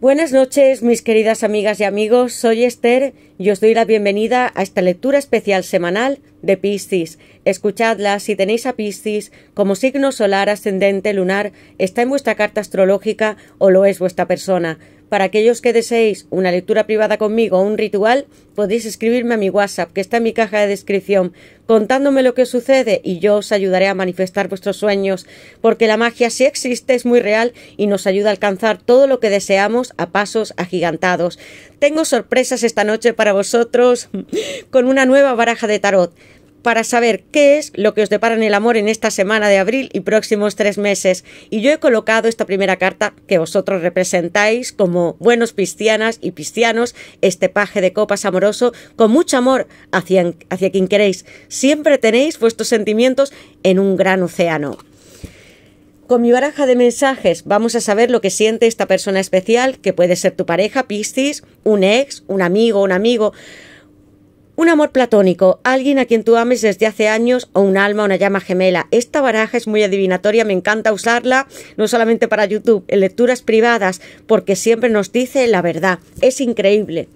Buenas noches, mis queridas amigas y amigos. Soy Esther y os doy la bienvenida a esta lectura especial semanal de Piscis. Escuchadla si tenéis a Piscis como signo solar, ascendente, lunar, está en vuestra carta astrológica o lo es vuestra persona. Para aquellos que deseéis una lectura privada conmigo o un ritual, podéis escribirme a mi WhatsApp, que está en mi caja de descripción, contándome lo que sucede y yo os ayudaré a manifestar vuestros sueños, porque la magia sí existe, es muy real y nos ayuda a alcanzar todo lo que deseamos a pasos agigantados. Tengo sorpresas esta noche para vosotros con una nueva baraja de tarot para saber qué es lo que os depara en el amor en esta semana de abril y próximos tres meses. Y yo he colocado esta primera carta que vosotros representáis como buenos cristianas y cristianos, este paje de copas amoroso, con mucho amor hacia, hacia quien queréis. Siempre tenéis vuestros sentimientos en un gran océano. Con mi baraja de mensajes vamos a saber lo que siente esta persona especial, que puede ser tu pareja, Piscis, un ex, un amigo, un amigo. Un amor platónico, alguien a quien tú ames desde hace años o un alma, una llama gemela. Esta baraja es muy adivinatoria, me encanta usarla, no solamente para YouTube, en lecturas privadas, porque siempre nos dice la verdad. Es increíble.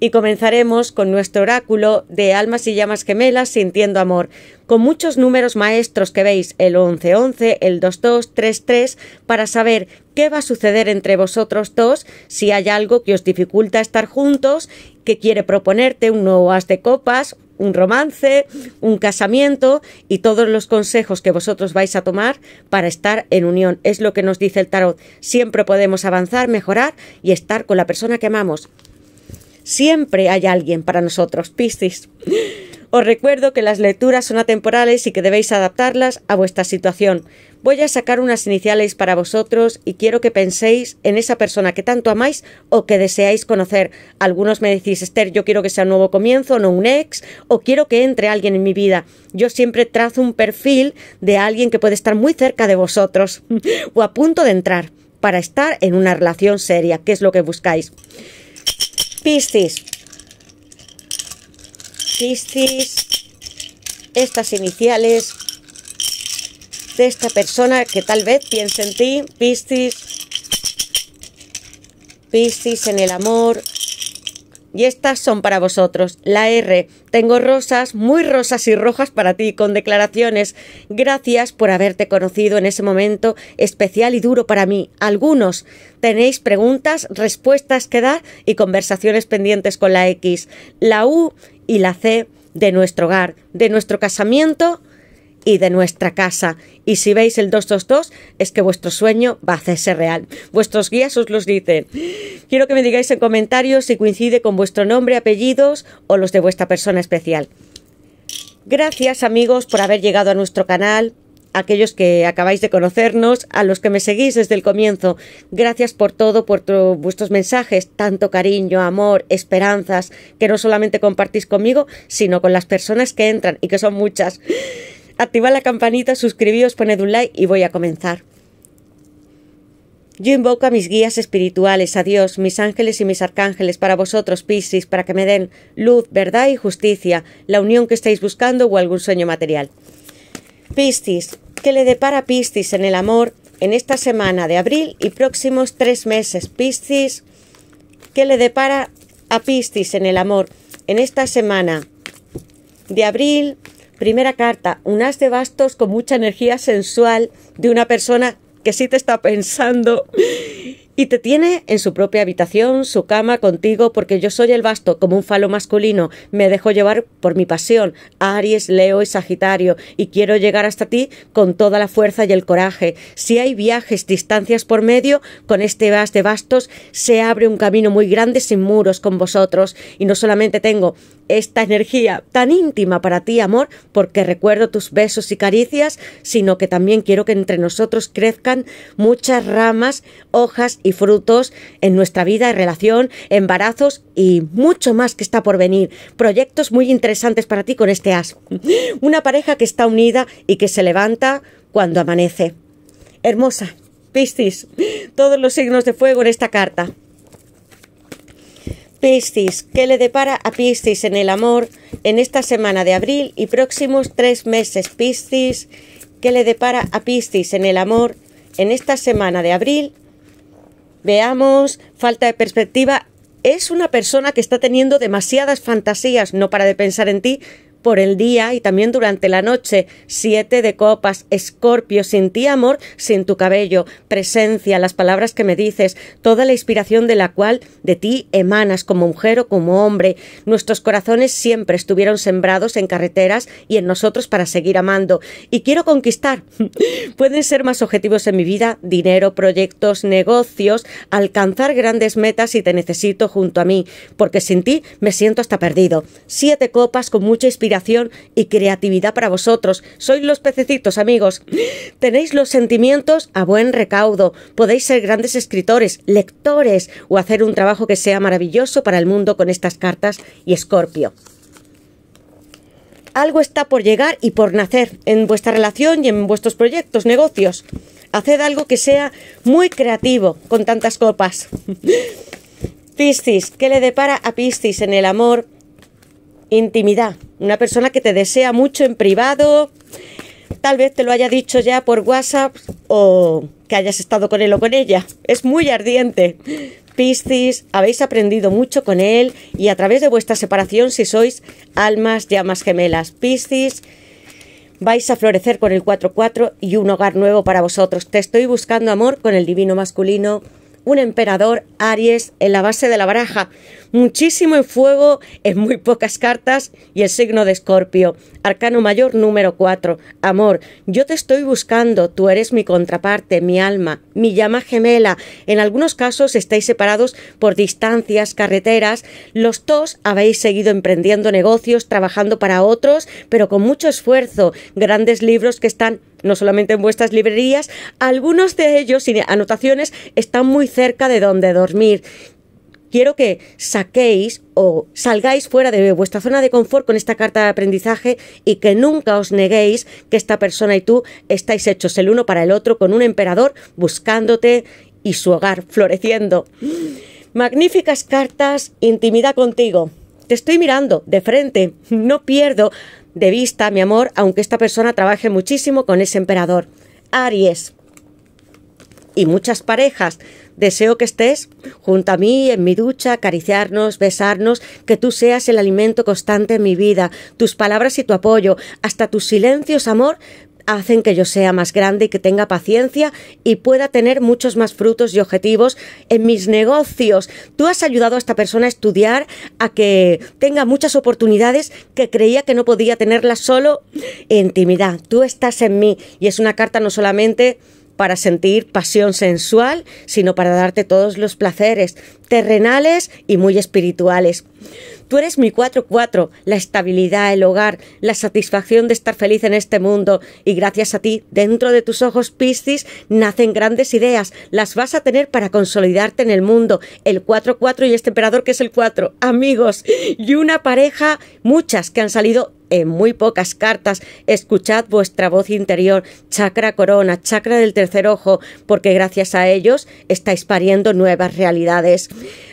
Y comenzaremos con nuestro oráculo de almas y llamas gemelas sintiendo amor, con muchos números maestros que veis, el 1111, el 2233, para saber qué va a suceder entre vosotros dos, si hay algo que os dificulta estar juntos que quiere proponerte, un nuevo as de copas, un romance, un casamiento y todos los consejos que vosotros vais a tomar para estar en unión. Es lo que nos dice el tarot. Siempre podemos avanzar, mejorar y estar con la persona que amamos. Siempre hay alguien para nosotros, Piscis. Os recuerdo que las lecturas son atemporales y que debéis adaptarlas a vuestra situación. Voy a sacar unas iniciales para vosotros y quiero que penséis en esa persona que tanto amáis o que deseáis conocer. Algunos me decís, Esther, yo quiero que sea un nuevo comienzo, no un ex, o quiero que entre alguien en mi vida. Yo siempre trazo un perfil de alguien que puede estar muy cerca de vosotros o a punto de entrar para estar en una relación seria, que es lo que buscáis. Piscis, Piscis, estas iniciales de esta persona que tal vez piense en ti, Piscis, Piscis en el amor, y estas son para vosotros. La R, tengo rosas, muy rosas y rojas para ti, con declaraciones. Gracias por haberte conocido en ese momento especial y duro para mí. Algunos tenéis preguntas, respuestas que dar y conversaciones pendientes con la X. La U y la C de nuestro hogar, de nuestro casamiento y de nuestra casa. Y si veis el 222, es que vuestro sueño va a hacerse real. Vuestros guías os los dicen. Quiero que me digáis en comentarios si coincide con vuestro nombre, apellidos o los de vuestra persona especial. Gracias amigos por haber llegado a nuestro canal, aquellos que acabáis de conocernos, a los que me seguís desde el comienzo. Gracias por todo, por vuestros mensajes, tanto cariño, amor, esperanzas, que no solamente compartís conmigo, sino con las personas que entran y que son muchas activad la campanita, suscribíos, poned un like y voy a comenzar. Yo invoco a mis guías espirituales, a Dios, mis ángeles y mis arcángeles, para vosotros, Piscis, para que me den luz, verdad y justicia, la unión que estáis buscando o algún sueño material. Piscis, que le depara Piscis en el amor en esta semana de abril y próximos tres meses? Piscis, que le depara a Piscis en el amor en esta semana de abril Primera carta, un as de bastos con mucha energía sensual de una persona que sí te está pensando y te tiene en su propia habitación, su cama, contigo, porque yo soy el basto, como un falo masculino, me dejo llevar por mi pasión, Aries, Leo y Sagitario, y quiero llegar hasta ti con toda la fuerza y el coraje. Si hay viajes, distancias por medio, con este vas de bastos se abre un camino muy grande sin muros con vosotros, y no solamente tengo esta energía tan íntima para ti, amor, porque recuerdo tus besos y caricias, sino que también quiero que entre nosotros crezcan muchas ramas, hojas y frutos en nuestra vida, en relación, embarazos y mucho más que está por venir. Proyectos muy interesantes para ti con este as. Una pareja que está unida y que se levanta cuando amanece. Hermosa, Piscis, todos los signos de fuego en esta carta. Piscis, ¿qué le depara a Piscis en el amor en esta semana de abril y próximos tres meses? Piscis, ¿qué le depara a Piscis en el amor en esta semana de abril Veamos, falta de perspectiva. Es una persona que está teniendo demasiadas fantasías, no para de pensar en ti, por el día y también durante la noche. Siete de copas, escorpio, sin ti amor, sin tu cabello, presencia, las palabras que me dices, toda la inspiración de la cual de ti emanas como mujer o como hombre. Nuestros corazones siempre estuvieron sembrados en carreteras y en nosotros para seguir amando. Y quiero conquistar. Pueden ser más objetivos en mi vida, dinero, proyectos, negocios, alcanzar grandes metas y te necesito junto a mí, porque sin ti me siento hasta perdido. Siete copas con mucha inspiración y creatividad para vosotros. Sois los pececitos, amigos. Tenéis los sentimientos a buen recaudo. Podéis ser grandes escritores, lectores o hacer un trabajo que sea maravilloso para el mundo con estas cartas y Escorpio algo está por llegar y por nacer en vuestra relación y en vuestros proyectos, negocios. Haced algo que sea muy creativo con tantas copas. Piscis, ¿qué le depara a Piscis en el amor, Intimidad. Una persona que te desea mucho en privado. Tal vez te lo haya dicho ya por WhatsApp o que hayas estado con él o con ella. Es muy ardiente. Piscis, habéis aprendido mucho con él y a través de vuestra separación, si sois almas llamas gemelas. Piscis, vais a florecer con el 4-4 y un hogar nuevo para vosotros. Te estoy buscando amor con el divino masculino, un emperador Aries en la base de la baraja. Muchísimo en fuego, en muy pocas cartas y el signo de Escorpio. Arcano mayor número 4. Amor, yo te estoy buscando, tú eres mi contraparte, mi alma, mi llama gemela. En algunos casos estáis separados por distancias, carreteras. Los dos habéis seguido emprendiendo negocios, trabajando para otros, pero con mucho esfuerzo. Grandes libros que están no solamente en vuestras librerías, algunos de ellos sin anotaciones están muy cerca de donde dormir quiero que saquéis o salgáis fuera de vuestra zona de confort con esta carta de aprendizaje y que nunca os neguéis que esta persona y tú estáis hechos el uno para el otro con un emperador buscándote y su hogar floreciendo. Magníficas cartas, intimidad contigo. Te estoy mirando de frente, no pierdo de vista, mi amor, aunque esta persona trabaje muchísimo con ese emperador. Aries. Y muchas parejas Deseo que estés junto a mí, en mi ducha, acariciarnos, besarnos, que tú seas el alimento constante en mi vida, tus palabras y tu apoyo, hasta tus silencios, amor, hacen que yo sea más grande y que tenga paciencia y pueda tener muchos más frutos y objetivos en mis negocios. Tú has ayudado a esta persona a estudiar, a que tenga muchas oportunidades que creía que no podía tenerlas solo. Intimidad, tú estás en mí y es una carta no solamente para sentir pasión sensual, sino para darte todos los placeres terrenales y muy espirituales. Tú eres mi 4-4, la estabilidad, el hogar, la satisfacción de estar feliz en este mundo y gracias a ti, dentro de tus ojos Piscis, nacen grandes ideas, las vas a tener para consolidarte en el mundo, el 4-4 y este emperador que es el 4, amigos y una pareja, muchas que han salido en muy pocas cartas. Escuchad vuestra voz interior, chakra corona, chakra del tercer ojo, porque gracias a ellos estáis pariendo nuevas realidades.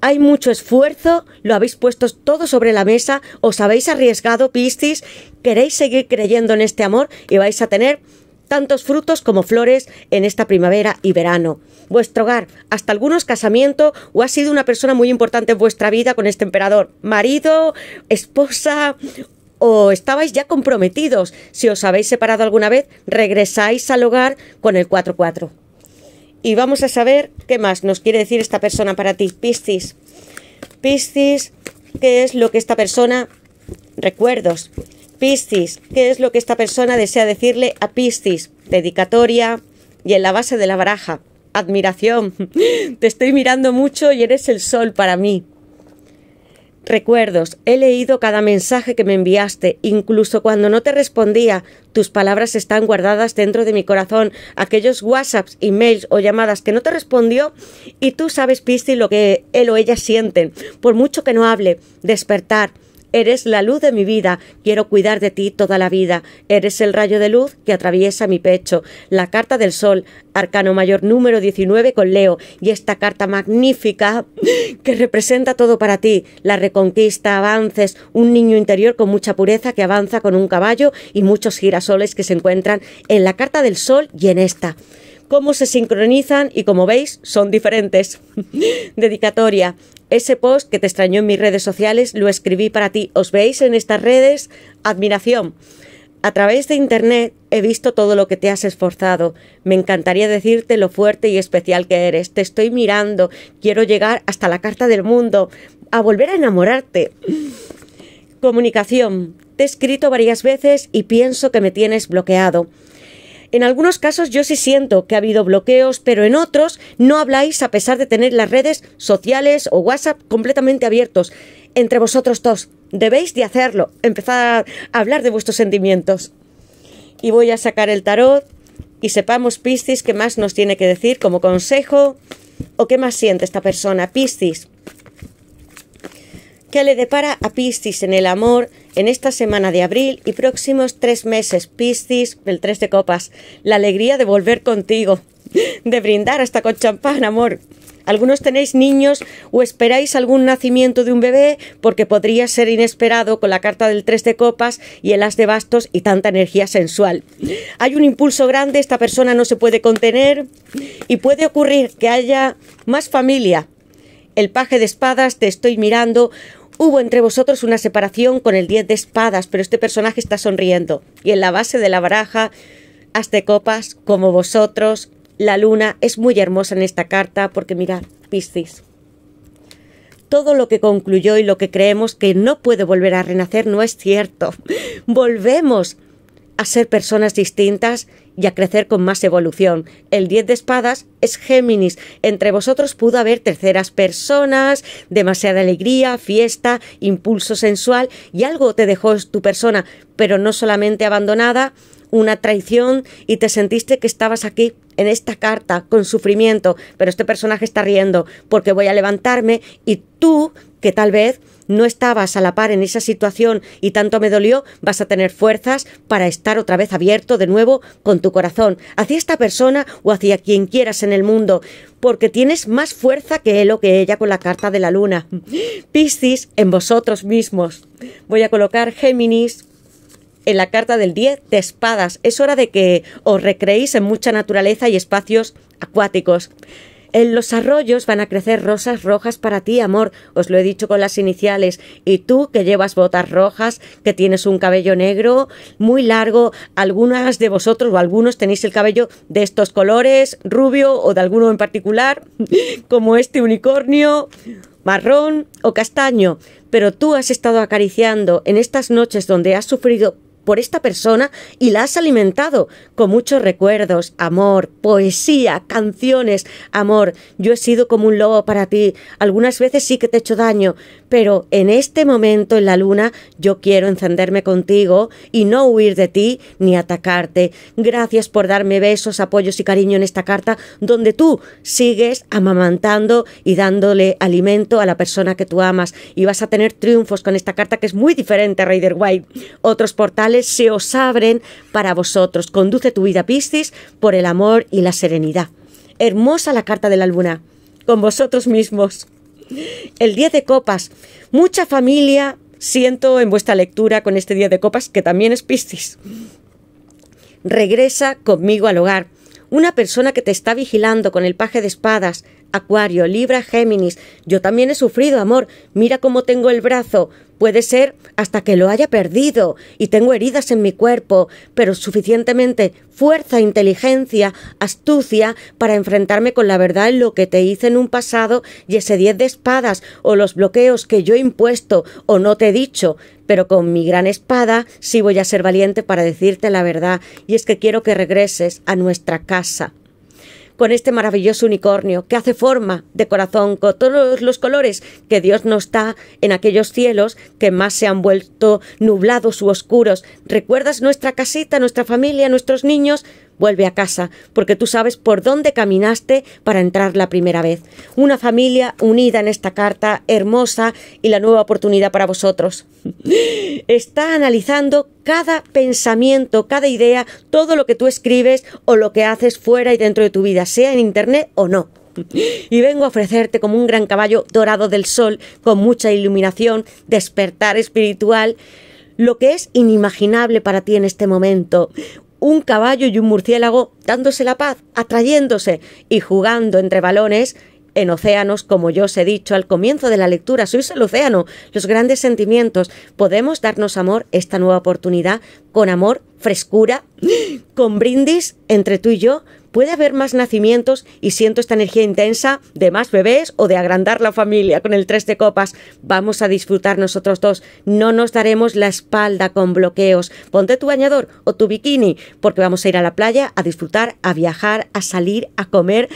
Hay mucho esfuerzo, lo habéis puesto todo sobre la mesa, os habéis arriesgado, Piscis, queréis seguir creyendo en este amor y vais a tener tantos frutos como flores en esta primavera y verano. Vuestro hogar, hasta algunos casamientos, o ha sido una persona muy importante en vuestra vida con este emperador, marido, esposa o estabais ya comprometidos. Si os habéis separado alguna vez, regresáis al hogar con el 4-4. Y vamos a saber qué más nos quiere decir esta persona para ti, Piscis. Piscis, ¿qué es lo que esta persona... Recuerdos. Piscis, ¿qué es lo que esta persona desea decirle a Piscis? Dedicatoria y en la base de la baraja. Admiración. Te estoy mirando mucho y eres el sol para mí recuerdos, he leído cada mensaje que me enviaste, incluso cuando no te respondía, tus palabras están guardadas dentro de mi corazón, aquellos WhatsApps, emails o llamadas que no te respondió y tú sabes, Pisti, lo que él o ella sienten, por mucho que no hable, despertar, Eres la luz de mi vida, quiero cuidar de ti toda la vida, eres el rayo de luz que atraviesa mi pecho, la carta del sol, arcano mayor número 19 con Leo, y esta carta magnífica que representa todo para ti, la reconquista, avances, un niño interior con mucha pureza que avanza con un caballo y muchos girasoles que se encuentran en la carta del sol y en esta cómo se sincronizan y como veis son diferentes. Dedicatoria. Ese post que te extrañó en mis redes sociales lo escribí para ti. ¿Os veis en estas redes? Admiración. A través de Internet he visto todo lo que te has esforzado. Me encantaría decirte lo fuerte y especial que eres. Te estoy mirando. Quiero llegar hasta la carta del mundo. A volver a enamorarte. Comunicación. Te he escrito varias veces y pienso que me tienes bloqueado. En algunos casos yo sí siento que ha habido bloqueos, pero en otros no habláis a pesar de tener las redes sociales o WhatsApp completamente abiertos. Entre vosotros dos, debéis de hacerlo, empezar a hablar de vuestros sentimientos. Y voy a sacar el tarot y sepamos, Piscis, qué más nos tiene que decir como consejo o qué más siente esta persona, Piscis. ¿Qué le depara a Piscis en el amor? en esta semana de abril y próximos tres meses, Piscis, el tres de copas, la alegría de volver contigo, de brindar hasta con champán, amor. Algunos tenéis niños o esperáis algún nacimiento de un bebé porque podría ser inesperado con la carta del tres de copas y el as de bastos y tanta energía sensual. Hay un impulso grande, esta persona no se puede contener y puede ocurrir que haya más familia. El paje de espadas, te estoy mirando, Hubo entre vosotros una separación con el 10 de espadas, pero este personaje está sonriendo. Y en la base de la baraja, haz copas, como vosotros, la luna es muy hermosa en esta carta porque mira, Piscis. Todo lo que concluyó y lo que creemos que no puede volver a renacer no es cierto. Volvemos a ser personas distintas y a crecer con más evolución. El 10 de espadas es Géminis. Entre vosotros pudo haber terceras personas, demasiada alegría, fiesta, impulso sensual y algo te dejó tu persona, pero no solamente abandonada, una traición y te sentiste que estabas aquí en esta carta con sufrimiento, pero este personaje está riendo porque voy a levantarme y tú, que tal vez no estabas a la par en esa situación y tanto me dolió, vas a tener fuerzas para estar otra vez abierto de nuevo con tu corazón hacia esta persona o hacia quien quieras en el mundo, porque tienes más fuerza que él o que ella con la carta de la luna. Piscis en vosotros mismos. Voy a colocar Géminis, en la carta del 10 de espadas. Es hora de que os recreéis en mucha naturaleza y espacios acuáticos. En los arroyos van a crecer rosas rojas para ti, amor, os lo he dicho con las iniciales, y tú que llevas botas rojas, que tienes un cabello negro muy largo, algunas de vosotros o algunos tenéis el cabello de estos colores, rubio o de alguno en particular, como este unicornio, marrón o castaño, pero tú has estado acariciando en estas noches donde has sufrido por esta persona y la has alimentado con muchos recuerdos, amor, poesía, canciones, amor, yo he sido como un lobo para ti, algunas veces sí que te he hecho daño, pero en este momento en la luna yo quiero encenderme contigo y no huir de ti ni atacarte. Gracias por darme besos, apoyos y cariño en esta carta donde tú sigues amamantando y dándole alimento a la persona que tú amas y vas a tener triunfos con esta carta que es muy diferente a Raider White. Otros portales se os abren para vosotros. Conduce tu vida, Piscis, por el amor y la serenidad. Hermosa la carta de la luna, con vosotros mismos. El día de copas. Mucha familia siento en vuestra lectura con este día de copas, que también es Piscis. Regresa conmigo al hogar. Una persona que te está vigilando con el paje de espadas, Acuario, Libra, Géminis. Yo también he sufrido, amor. Mira cómo tengo el brazo. Puede ser hasta que lo haya perdido y tengo heridas en mi cuerpo, pero suficientemente fuerza, inteligencia, astucia para enfrentarme con la verdad en lo que te hice en un pasado y ese diez de espadas o los bloqueos que yo he impuesto o no te he dicho, pero con mi gran espada sí voy a ser valiente para decirte la verdad y es que quiero que regreses a nuestra casa con este maravilloso unicornio que hace forma de corazón con todos los colores que Dios nos da en aquellos cielos que más se han vuelto nublados u oscuros. ¿Recuerdas nuestra casita, nuestra familia, nuestros niños? vuelve a casa, porque tú sabes por dónde caminaste para entrar la primera vez. Una familia unida en esta carta, hermosa y la nueva oportunidad para vosotros. Está analizando cada pensamiento, cada idea, todo lo que tú escribes o lo que haces fuera y dentro de tu vida, sea en Internet o no. Y vengo a ofrecerte como un gran caballo dorado del sol, con mucha iluminación, despertar espiritual, lo que es inimaginable para ti en este momento, un caballo y un murciélago dándose la paz, atrayéndose y jugando entre balones en océanos, como yo os he dicho al comienzo de la lectura, sois el océano, los grandes sentimientos. Podemos darnos amor esta nueva oportunidad con amor, frescura, con brindis entre tú y yo, puede haber más nacimientos y siento esta energía intensa de más bebés o de agrandar la familia con el tres de copas. Vamos a disfrutar nosotros dos. No nos daremos la espalda con bloqueos. Ponte tu bañador o tu bikini porque vamos a ir a la playa a disfrutar, a viajar, a salir, a comer,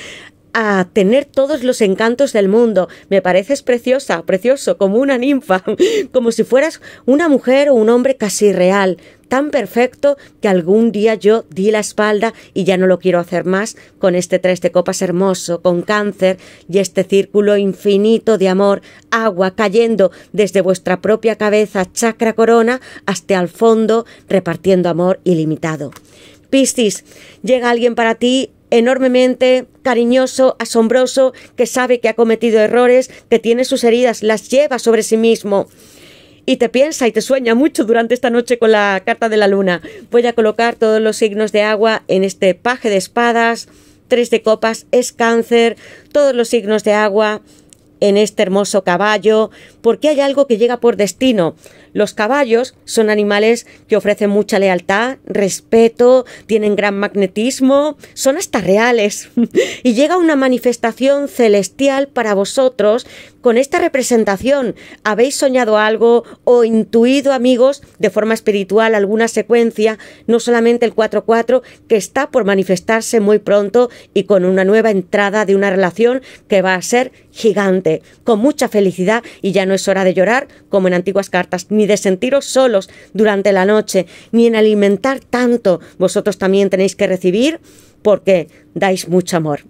a tener todos los encantos del mundo. Me pareces preciosa, precioso, como una ninfa, como si fueras una mujer o un hombre casi real, tan perfecto que algún día yo di la espalda y ya no lo quiero hacer más con este tres de copas hermoso, con cáncer y este círculo infinito de amor, agua cayendo desde vuestra propia cabeza, chakra corona, hasta al fondo, repartiendo amor ilimitado. Piscis, llega alguien para ti enormemente cariñoso, asombroso, que sabe que ha cometido errores, que tiene sus heridas, las lleva sobre sí mismo y te piensa y te sueña mucho durante esta noche con la carta de la luna. Voy a colocar todos los signos de agua en este paje de espadas, tres de copas es cáncer, todos los signos de agua en este hermoso caballo, porque hay algo que llega por destino, los caballos son animales que ofrecen mucha lealtad, respeto, tienen gran magnetismo, son hasta reales. y llega una manifestación celestial para vosotros con esta representación. ¿Habéis soñado algo o intuido, amigos, de forma espiritual alguna secuencia, no solamente el 4-4, que está por manifestarse muy pronto y con una nueva entrada de una relación que va a ser gigante, con mucha felicidad y ya no es hora de llorar como en antiguas cartas ni de sentiros solos durante la noche, ni en alimentar tanto. Vosotros también tenéis que recibir porque dais mucho amor.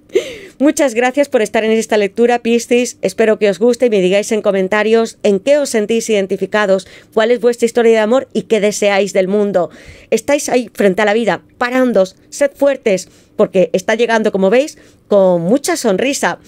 Muchas gracias por estar en esta lectura, Piscis. Espero que os guste y me digáis en comentarios en qué os sentís identificados, cuál es vuestra historia de amor y qué deseáis del mundo. Estáis ahí frente a la vida, parándos, sed fuertes, porque está llegando, como veis, con mucha sonrisa.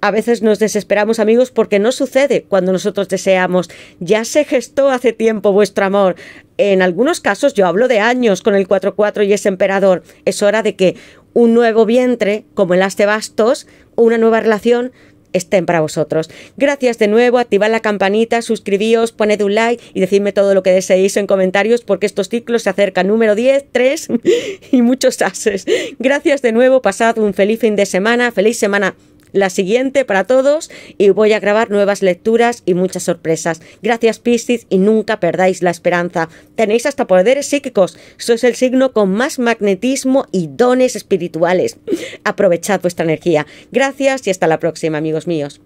A veces nos desesperamos amigos porque no sucede cuando nosotros deseamos. Ya se gestó hace tiempo vuestro amor. En algunos casos yo hablo de años con el 4-4 y ese emperador. Es hora de que un nuevo vientre, como el las bastos, una nueva relación estén para vosotros. Gracias de nuevo, activad la campanita, suscribíos, poned un like y decidme todo lo que deseéis en comentarios porque estos ciclos se acercan número 10, 3 y muchos ases. Gracias de nuevo, pasad un feliz fin de semana, feliz semana la siguiente para todos y voy a grabar nuevas lecturas y muchas sorpresas. Gracias Piscis y nunca perdáis la esperanza. Tenéis hasta poderes psíquicos, sois el signo con más magnetismo y dones espirituales. Aprovechad vuestra energía. Gracias y hasta la próxima amigos míos.